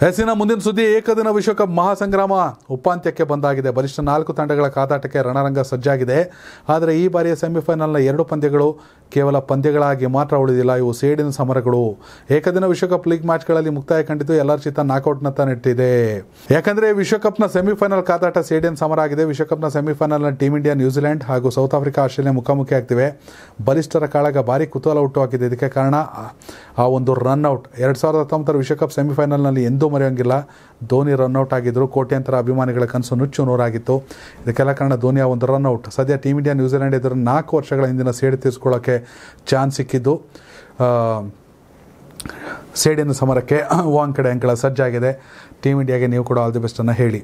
ಹೆಸಿನ ಮುಂದಿನ ಸುದ್ದಿ ಏಕದಿನ ವಿಶ್ವಕಪ್ ಮಹಾಸಂಗ್ರಾಮ ಉಪಾಂತ್ಯಕ್ಕೆ ಬಂದಾಗಿದೆ ಬಲಿಷ್ಠ ನಾಲ್ಕು ತಂಡಗಳ ಕಾದಾಟಕ್ಕೆ ರಣರಂಗ ಸಜ್ಜಾಗಿದೆ ಆದರೆ ಈ ಬಾರಿಯ ಸೆಮಿಫೈನಲ್ನ ಎರಡು ಪಂದ್ಯಗಳು ಕೇವಲ ಪಂದ್ಯಗಳಾಗಿ ಮಾತ್ರ ಉಳಿದಿಲ್ಲ ಇವು ಸೇಡಿನ ಸಮರಗಳು ಏಕದಿನ ವಿಶ್ವಕಪ್ ಲೀಗ್ ಮ್ಯಾಚ್ಗಳಲ್ಲಿ ಮುಕ್ತಾಯ ಕಂಡಿದ್ದು ನಾಕೌಟ್ ನತ್ತ ನೆಟ್ಟಿದೆ ಯಾಕಂದರೆ ವಿಶ್ವಕಪ್ನ ಸೆಮಿಫೈನಲ್ ಕಾದಾಟ ಸೇಡಿಯನ್ ಸಮರ ಆಗಿದೆ ವಿಶ್ವಕಪ್ನ ಸೆಮಿಫೈನಲ್ನ ಟೀಮ್ ಇಂಡಿಯಾ ನ್ಯೂಜಿಲೆಂಡ್ ಹಾಗೂ ಸೌತ್ ಆಫ್ರಿಕಾ ಆಸ್ಟ್ರೇಲಿಯಾ ಮುಖಾಮುಖಿ ಆಗ್ತಿವೆ ಬಲಿಷ್ಠರ ಕಾಳಗ ಭಾರಿ ಕುತೂಹಲ ಹುಟ್ಟು ಹಾಕಿದೆ ಇದಕ್ಕೆ ಕಾರಣ ಆ ಒಂದು ರನ್ಔಟ್ ಎರಡು ಸಾವಿರದ ಹತ್ತೊಂಬತ್ತರ ವಿಶ್ವಕಪ್ ಸೆಮಿಫೈನಲ್ನಲ್ಲಿ ಎಂದೂ ಮರೆಯೋಂಗಿಲ್ಲ ಧೋನಿ ರನ್ಔಟ್ ಆಗಿದ್ರು ಕೋಟ್ಯಾಂತರ ಅಭಿಮಾನಿಗಳ ಕನಸು ನುಚ್ಚು ನೂರಾಗಿತ್ತು ಇದಕ್ಕೆಲ್ಲ ಕಾರಣ ಧೋನಿಯ ಒಂದು ರನ್ಔಟ್ ಸದ್ಯ ಟೀಮ್ ಇಂಡಿಯಾ ನ್ಯೂಜಿಲೆಂಡ್ ಎದುರು ನಾಲ್ಕು ವರ್ಷಗಳ ಹಿಂದಿನ ಸೇಡ್ ತೀರಿಸ್ಕೊಳ್ಳೋಕೆ ಚಾನ್ಸ್ ಸಿಕ್ಕಿದ್ದು ಸೇಡಿನ ಸಮರಕ್ಕೆ ವಾಂಗ್ ಕಡೆ ಅಂಕಳ ಸಜ್ಜಾಗಿದೆ ಟೀಮ್ ಇಂಡಿಯಾಗೆ ನೀವು ಕೂಡ ಆಲ್ ದಿ ಬೆಸ್ಟನ್ನು ಹೇಳಿ